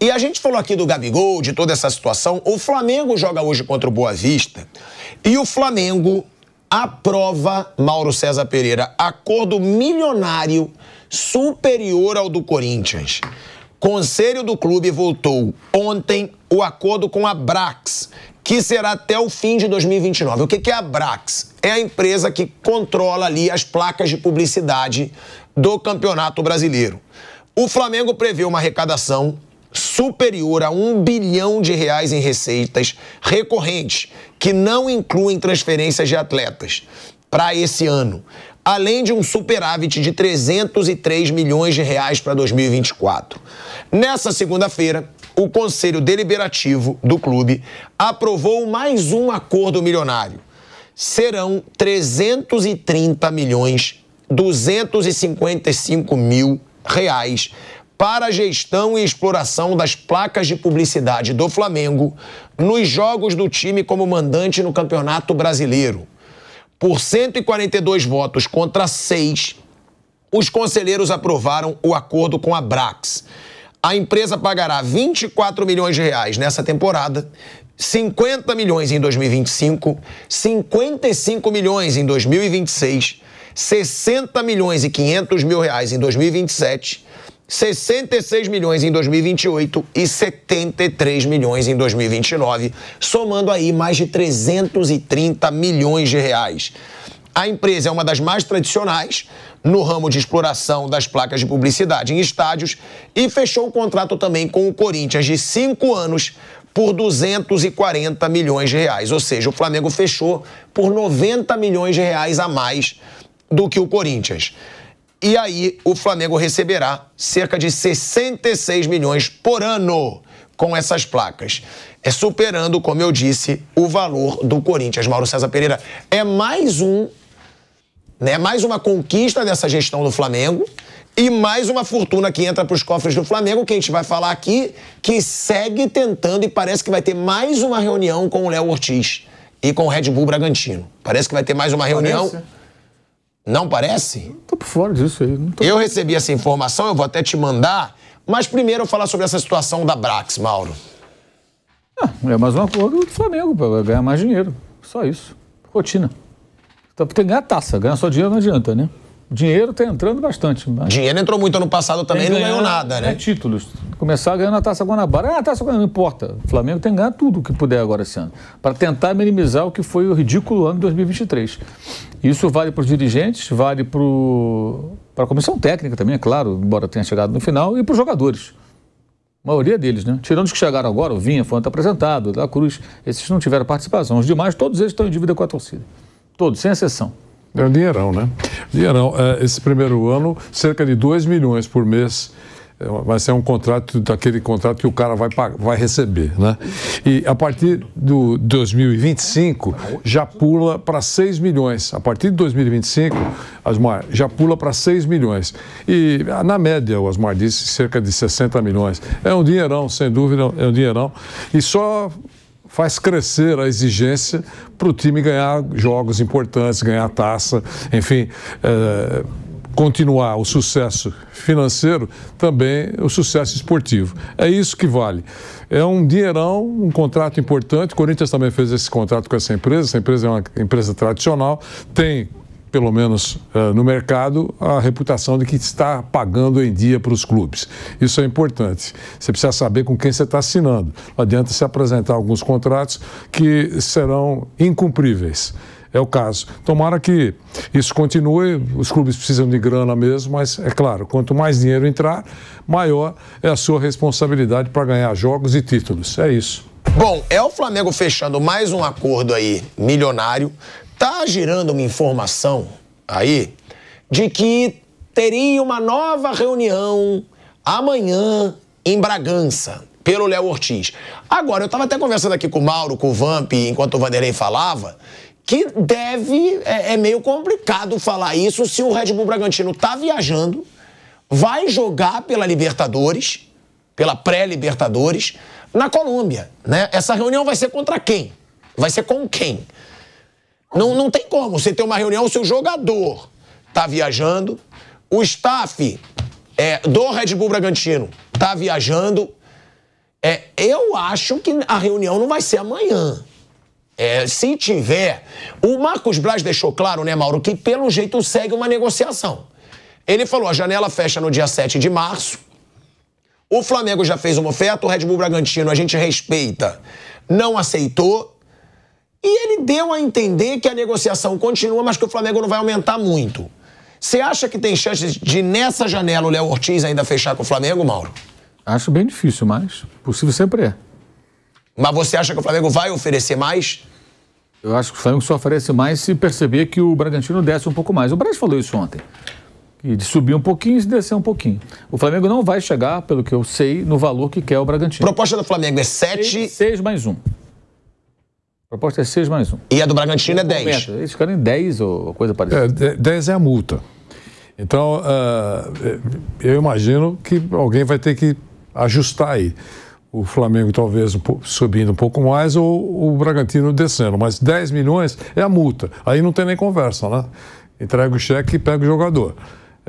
E a gente falou aqui do Gabigol, de toda essa situação. O Flamengo joga hoje contra o Boa Vista. E o Flamengo aprova Mauro César Pereira acordo milionário superior ao do Corinthians. Conselho do clube votou ontem o acordo com a Brax, que será até o fim de 2029. O que é a Brax? É a empresa que controla ali as placas de publicidade do Campeonato Brasileiro. O Flamengo prevê uma arrecadação superior a um bilhão de reais em receitas recorrentes, que não incluem transferências de atletas, para esse ano, além de um superávit de 303 milhões de reais para 2024. Nessa segunda-feira, o Conselho Deliberativo do clube aprovou mais um acordo milionário. Serão 330 milhões 255 mil reais para a gestão e exploração das placas de publicidade do Flamengo nos jogos do time como mandante no Campeonato Brasileiro. Por 142 votos contra 6, os conselheiros aprovaram o acordo com a Brax. A empresa pagará 24 milhões de reais nessa temporada 50 milhões em 2025, 55 milhões em 2026, 60 milhões e 500 mil reais em 2027 66 milhões em 2028 e 73 milhões em 2029, somando aí mais de 330 milhões de reais. A empresa é uma das mais tradicionais no ramo de exploração das placas de publicidade em estádios e fechou o contrato também com o Corinthians de cinco anos por 240 milhões de reais. Ou seja, o Flamengo fechou por 90 milhões de reais a mais do que o Corinthians. E aí o Flamengo receberá cerca de 66 milhões por ano com essas placas. É superando, como eu disse, o valor do Corinthians. Mauro César Pereira é mais um, né, mais uma conquista dessa gestão do Flamengo e mais uma fortuna que entra para os cofres do Flamengo, que a gente vai falar aqui, que segue tentando e parece que vai ter mais uma reunião com o Léo Ortiz e com o Red Bull Bragantino. Parece que vai ter mais uma reunião. Parece. Não parece? Tô por fora disso aí. eu por... recebi essa informação, eu vou até te mandar, mas primeiro eu falar sobre essa situação da Brax, Mauro. Ah, é mais um acordo do Flamengo para ganhar mais dinheiro. Só isso. Rotina. Então, tem que ganhar taça. Ganhar só dinheiro não adianta, né? Dinheiro está entrando bastante. Mas... Dinheiro entrou muito ano passado também e não ganhou nada, né? É, títulos. Começar ganhando a Taça Guanabara. Ah, a Taça Guanabara não importa. O Flamengo tem que ganhar tudo o que puder agora esse ano. Para tentar minimizar o que foi o ridículo ano de 2023. Isso vale para os dirigentes, vale para a comissão técnica também, é claro, embora tenha chegado no final, e para os jogadores. A maioria deles, né? Tirando os que chegaram agora, o Vinha, foi apresentado, da Cruz, esses não tiveram participação. Os demais, todos eles estão em dívida com a torcida. Todos, sem exceção. É um dinheirão, né? Dia não, é, esse primeiro ano, cerca de 2 milhões por mês é, vai ser um contrato daquele contrato que o cara vai, vai receber, né? E a partir do 2025 já pula para 6 milhões. A partir de 2025, Asmar, já pula para 6 milhões. E na média, o Asmar disse cerca de 60 milhões. É um dinheirão, sem dúvida, é um dinheirão. E só faz crescer a exigência para o time ganhar jogos importantes, ganhar taça, enfim. É, continuar o sucesso financeiro, também o sucesso esportivo. É isso que vale. É um dinheirão, um contrato importante. O Corinthians também fez esse contrato com essa empresa. Essa empresa é uma empresa tradicional, tem pelo menos uh, no mercado, a reputação de que está pagando em dia para os clubes. Isso é importante. Você precisa saber com quem você está assinando. Não adianta se apresentar alguns contratos que serão incumpríveis. É o caso. Tomara que isso continue. Os clubes precisam de grana mesmo, mas é claro, quanto mais dinheiro entrar, maior é a sua responsabilidade para ganhar jogos e títulos. É isso. Bom, é o Flamengo fechando mais um acordo aí milionário Tá girando uma informação aí de que teria uma nova reunião amanhã em Bragança, pelo Léo Ortiz. Agora, eu estava até conversando aqui com o Mauro, com o Vamp, enquanto o Vanderlei falava, que deve. É, é meio complicado falar isso se o Red Bull Bragantino tá viajando, vai jogar pela Libertadores, pela pré-Libertadores, na Colômbia. Né? Essa reunião vai ser contra quem? Vai ser com quem? Não, não tem como você ter uma reunião se o jogador está viajando, o staff é, do Red Bull Bragantino está viajando. É, eu acho que a reunião não vai ser amanhã. É, se tiver, o Marcos Braz deixou claro, né, Mauro, que pelo jeito segue uma negociação. Ele falou: a janela fecha no dia 7 de março. O Flamengo já fez uma oferta, o Red Bull Bragantino a gente respeita, não aceitou. E ele deu a entender que a negociação continua, mas que o Flamengo não vai aumentar muito. Você acha que tem chances de, nessa janela, o Léo Ortiz ainda fechar com o Flamengo, Mauro? Acho bem difícil, mas possível sempre é. Mas você acha que o Flamengo vai oferecer mais? Eu acho que o Flamengo só oferece mais se perceber que o Bragantino desce um pouco mais. O Braz falou isso ontem. E de subir um pouquinho e descer um pouquinho. O Flamengo não vai chegar, pelo que eu sei, no valor que quer o Bragantino. proposta do Flamengo é 7. 6 mais 1. Um proposta é 6 mais 1. E a do Bragantino é 10. Eles querem 10 ou coisa parecida. É, 10 é a multa. Então, uh, eu imagino que alguém vai ter que ajustar aí. O Flamengo talvez subindo um pouco mais ou o Bragantino descendo. Mas 10 milhões é a multa. Aí não tem nem conversa, né? Entrega o cheque e pega o jogador.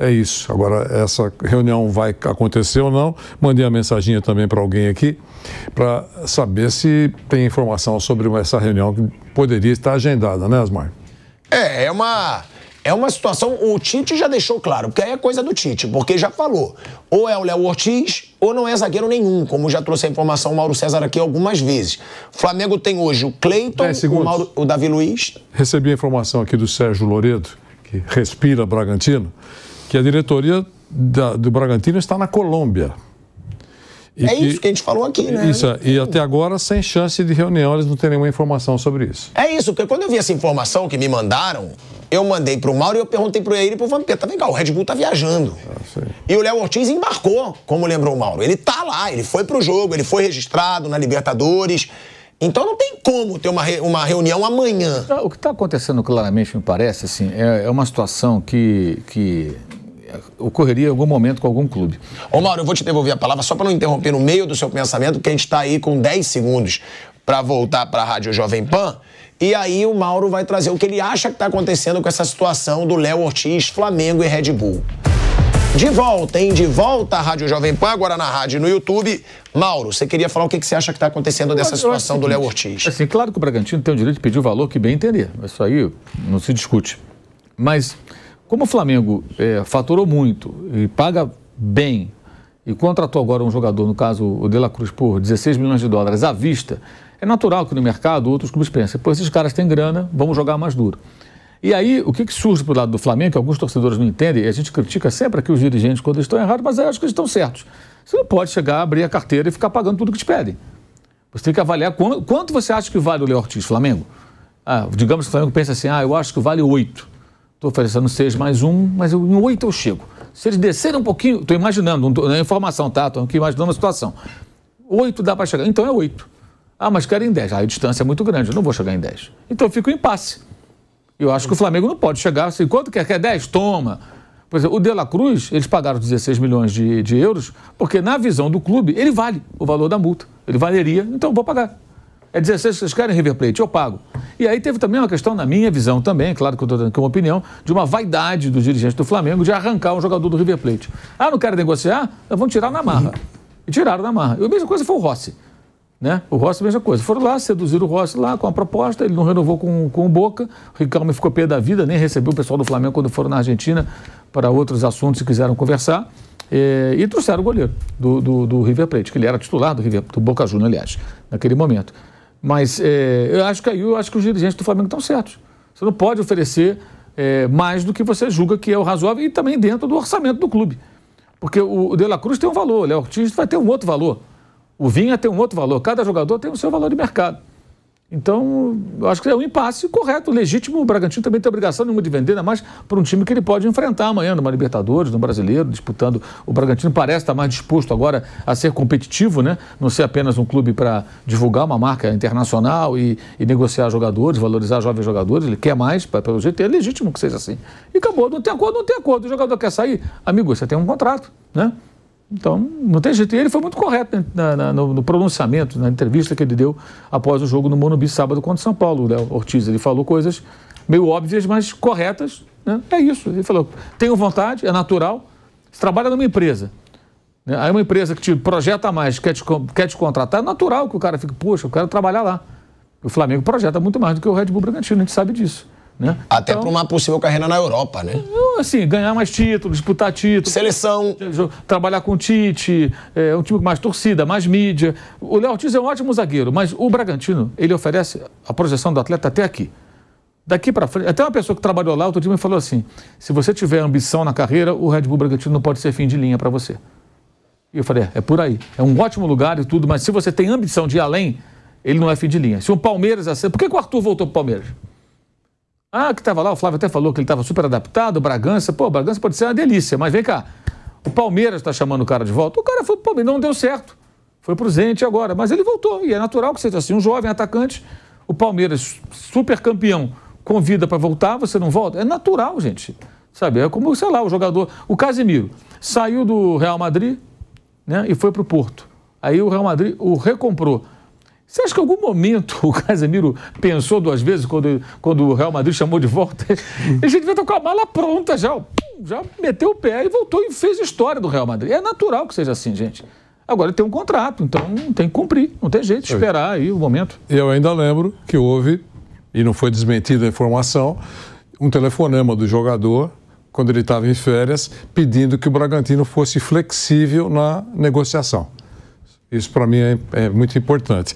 É isso. Agora, essa reunião vai acontecer ou não. Mandei a mensaginha também para alguém aqui para saber se tem informação sobre essa reunião que poderia estar agendada, né, Asmar? É, é uma. É uma situação, o Tite já deixou claro, porque aí é coisa do Tite, porque já falou. Ou é o Léo Ortiz, ou não é zagueiro nenhum, como já trouxe a informação o Mauro César aqui algumas vezes. O Flamengo tem hoje o Cleiton, o, o Davi Luiz. Recebi a informação aqui do Sérgio Loredo, que respira Bragantino que a diretoria da, do Bragantino está na Colômbia. E é que, isso que a gente falou aqui, né? Isso, e até agora, sem chance de reunião, eles não têm nenhuma informação sobre isso. É isso, porque quando eu vi essa informação que me mandaram, eu mandei para o Mauro e eu perguntei para ele e para o Vampeta, vem cá, o Red Bull está viajando. Ah, e o Léo Ortiz embarcou, como lembrou o Mauro. Ele tá lá, ele foi para o jogo, ele foi registrado na Libertadores. Então não tem como ter uma, re uma reunião amanhã. Ah, o que está acontecendo claramente, me parece, assim, é, é uma situação que, que ocorreria em algum momento com algum clube. Ô Mauro, eu vou te devolver a palavra só para não interromper no meio do seu pensamento, porque a gente está aí com 10 segundos para voltar para a Rádio Jovem Pan. E aí o Mauro vai trazer o que ele acha que está acontecendo com essa situação do Léo Ortiz, Flamengo e Red Bull. De volta, hein? De volta à Rádio Jovem Pan, agora na rádio e no YouTube. Mauro, você queria falar o que, você acha que está acontecendo dessa situação do é Léo Ortiz? Assim, claro que o Bragantino tem o direito de pedir o valor que bem entender. Isso aí não se discute. Mas como o Flamengo é, faturou muito e paga bem e contratou agora um jogador, no caso o De La Cruz, por 16 milhões de dólares à vista, é natural que no mercado outros clubes pensem, pô, esses caras têm grana, vamos jogar mais duro. E aí, o que, que surge para lado do Flamengo, que alguns torcedores não entendem, e a gente critica sempre aqui os dirigentes quando estão errados, mas eu acho que eles estão certos. Você não pode chegar, abrir a carteira e ficar pagando tudo que te pedem. Você tem que avaliar quanto, quanto você acha que vale o Léo Ortiz, Flamengo. Ah, digamos que o Flamengo pensa assim, ah, eu acho que vale oito. Estou oferecendo seis mais um, mas eu, em oito eu chego. Se eles descerem um pouquinho, estou imaginando, não, é informação, tá? Estou aqui imaginando a situação. Oito dá para chegar, então é oito. Ah, mas quero em dez. Ah, a distância é muito grande, eu não vou chegar em dez. Então eu fico em passe. Eu acho que o Flamengo não pode chegar assim, quanto quer? Quer dez? Toma. Por exemplo, o De La Cruz, eles pagaram 16 milhões de, de euros, porque na visão do clube, ele vale o valor da multa. Ele valeria, então vou pagar. É 16 que vocês querem River Plate, eu pago. E aí teve também uma questão, na minha visão também, é claro que eu estou dando aqui uma opinião, de uma vaidade dos dirigentes do Flamengo de arrancar um jogador do River Plate. Ah, não quero negociar? Vamos tirar na marra. E tiraram na marra. E a mesma coisa foi o Rossi. Né? O Rossi, mesma coisa. Foram lá, seduziram o Rossi lá com a proposta, ele não renovou com, com o Boca. O Ricardo ficou pé da vida, nem recebeu o pessoal do Flamengo quando foram na Argentina para outros assuntos e quiseram conversar. E, eh, e trouxeram o goleiro do, do, do, River Plate, que ele era titular do, River, do Boca Juniors, aliás, naquele momento. Mas é, eu acho que aí eu acho que os dirigentes do Flamengo estão certos. Você não pode oferecer é, mais do que você julga que é o razoável e também dentro do orçamento do clube. Porque o, De La Cruz tem um valor, o Léo Ortiz vai ter um outro valor, o Vinha tem um outro valor, cada jogador tem o seu valor de mercado. Então, eu acho que é um impasse correto, legítimo. O Bragantino também tem obrigação nenhuma de vender, ainda mais para um time que ele pode enfrentar amanhã numa Libertadores, no Brasileiro, disputando. O Bragantino parece estar mais disposto agora a ser competitivo, né? Não ser apenas um clube para divulgar uma marca internacional e, e, negociar jogadores, valorizar jovens jogadores. Ele quer mais, pelo jeito, é legítimo que seja assim. E acabou, não tem acordo, não tem acordo. O jogador quer sair, amigo, você tem um contrato, né? Então, não tem jeito. E ele foi muito correto né, na, na, no, no, pronunciamento, na entrevista que ele deu após o jogo no Morumbi sábado contra o São Paulo. O Léo Ortiz, ele falou coisas meio óbvias, mas corretas. Né? É isso. Ele falou, tenho vontade, é natural. Você trabalha numa empresa. Né? Aí uma empresa que te projeta mais, quer te, quer te contratar, é natural que o cara fique, poxa, eu quero trabalhar lá. O Flamengo projeta muito mais do que o Red Bull Bragantino, a gente sabe disso. Né? Até então, para uma possível carreira na Europa, né? Assim, ganhar mais títulos, disputar títulos. Seleção. Trabalhar com o Tite, é um time com mais torcida, mais mídia. O Léo Ortiz é um ótimo zagueiro, mas o Bragantino, ele oferece a projeção do atleta até aqui. Daqui para frente, até uma pessoa que trabalhou lá outro dia me falou assim: se você tiver ambição na carreira, o Red Bull Bragantino não pode ser fim de linha para você. E eu falei: é, é por aí. É um ótimo lugar e tudo, mas se você tem ambição de ir além, ele não é fim de linha. Se o Palmeiras. Por que o Arthur voltou para o Palmeiras? Ah, que estava lá, o Flávio até falou que ele estava super adaptado, o Bragança. Pô, o Bragança pode ser uma delícia, mas vem cá. O Palmeiras está chamando o cara de volta. O cara foi pro não deu certo. Foi pro Zente agora, mas ele voltou. E é natural que seja assim. Um jovem atacante, o Palmeiras, super campeão, convida para voltar, você não volta. É natural, gente. Sabe? É como, sei lá, o jogador. O Casimiro saiu do Real Madrid né, e foi pro Porto. Aí o Real Madrid o recomprou. Você acha que em algum momento o Casemiro pensou duas vezes quando, quando o Real Madrid chamou de volta? Ele já devia estar com a mala pronta já, já meteu o pé e voltou e fez história do Real Madrid. É natural que seja assim, gente. Agora tem um contrato, então tem que cumprir, não tem jeito, esperar aí o momento. Eu ainda lembro que houve, e não foi desmentida a informação, um telefonema do jogador quando ele estava em férias, pedindo que o Bragantino fosse flexível na negociação. Isso para mim é, é muito importante.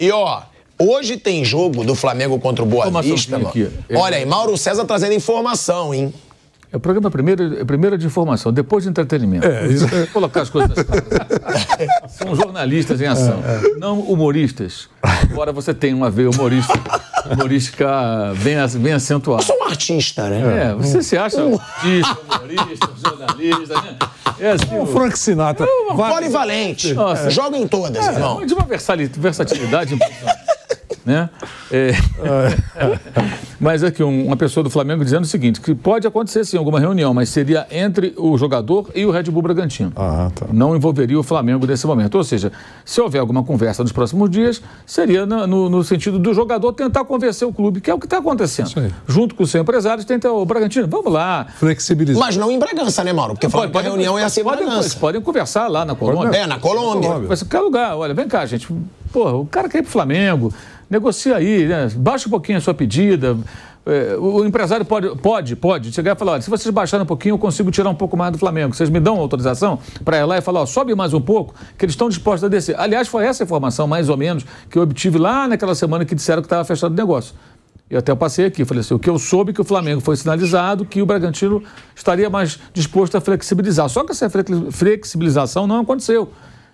E ó, hoje tem jogo do Flamengo contra o Boa assim? Vista, mano. É? Olha aí, Mauro César trazendo informação, hein? É o programa primeiro, é primeiro de informação, depois de entretenimento. É, isso... É colocar as coisas São jornalistas em é, ação, é, não humoristas. Agora você tem uma veia humorista, humorística bem, bem acentuada. Eu sou é um artista, né? É, você se acha um... artista, humorista, jornalista, né? É assim, o Frank Sinatra. É uma... Polivalente. Joga em todas, é, irmão. De uma versatilidade impressionante. Né? É... mas aqui, uma pessoa do Flamengo dizendo o seguinte, que pode acontecer sim alguma reunião, mas seria entre o jogador e o Red Bull Bragantino. Ah, tá. Não envolveria o Flamengo nesse momento. Ou seja, se houver alguma conversa nos próximos dias, seria no, no, sentido do jogador tentar convencer o clube, que é o que está acontecendo. Junto com o seu empresário, tenta o Bragantino, vamos lá. Flexibilizar. Mas não em Bragança, né, Mauro? Porque pode, pode, a reunião pode, é assim podem, Bragança. Podem conversar lá na Colômbia. É, na Colômbia. Colômbia. Mas qualquer lugar, olha, vem cá, gente. Porra, o cara quer ir pro Flamengo negocia aí, né? baixa um pouquinho a sua pedida. É, o empresário pode, pode, pode chegar e falar: olha, se vocês baixarem um pouquinho, eu consigo tirar um pouco mais do Flamengo. Vocês me dão autorização para ir lá e falar: ó, sobe mais um pouco, que eles estão dispostos a descer. Aliás, foi essa informação, mais ou menos, que eu obtive lá naquela semana que disseram que estava fechado o negócio. Eu até passei aqui, falei assim: o que eu soube é que o Flamengo foi sinalizado que o Bragantino estaria mais disposto a flexibilizar. Só que essa flexibilização não aconteceu.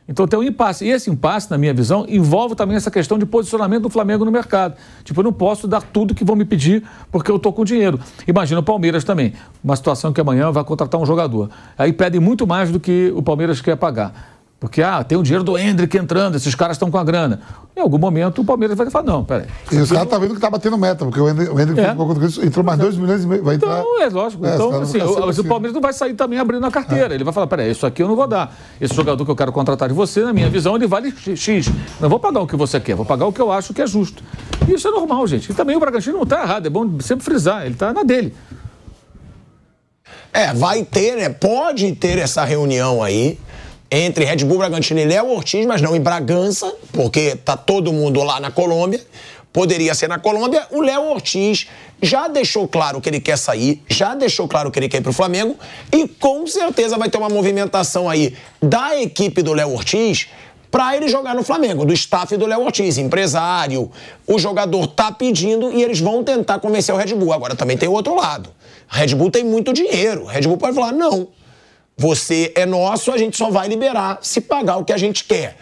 Então tem um impasse. E esse impasse, na minha visão, envolve também essa questão de posicionamento do Flamengo no mercado. Tipo, eu não posso dar tudo que vão me pedir porque eu estou com dinheiro. Imagina o Palmeiras também. Uma situação que amanhã vai contratar um jogador. Aí pedem muito mais do que o Palmeiras quer pagar. Porque, ah, tem o dinheiro do Hendrick entrando, esses caras estão com a grana. Em algum momento o Palmeiras vai falar, não, peraí. E os caras estão vendo que tá batendo meta, porque o Hendrick, é. entrou mais 2 milhões e meio, vai entrar... Então, é lógico. É, então, assim, o, assim. o, Palmeiras não vai sair também abrindo a carteira. É. Ele vai falar, peraí, isso aqui eu não vou dar. Esse jogador que eu quero contratar de você, na minha visão, ele vale X. Não vou pagar o que você quer, vou pagar o que eu acho que é justo. isso é normal, gente. E também o Bragantino não está errado, é bom sempre frisar, ele está na dele. É, vai ter, né? Pode ter essa reunião aí entre Red Bull Bragantino e Léo Ortiz, mas não em Bragança, porque tá todo mundo lá na Colômbia. Poderia ser na Colômbia. O Léo Ortiz já deixou claro que ele quer sair, já deixou claro que ele quer ir o Flamengo e com certeza vai ter uma movimentação aí da equipe do Léo Ortiz para ele jogar no Flamengo, do staff do Léo Ortiz, empresário. O jogador tá pedindo e eles vão tentar convencer o Red Bull. Agora também tem o outro lado. Red Bull tem muito dinheiro. Red Bull pode falar: "Não, você é nosso, a gente só vai liberar se pagar o que a gente quer.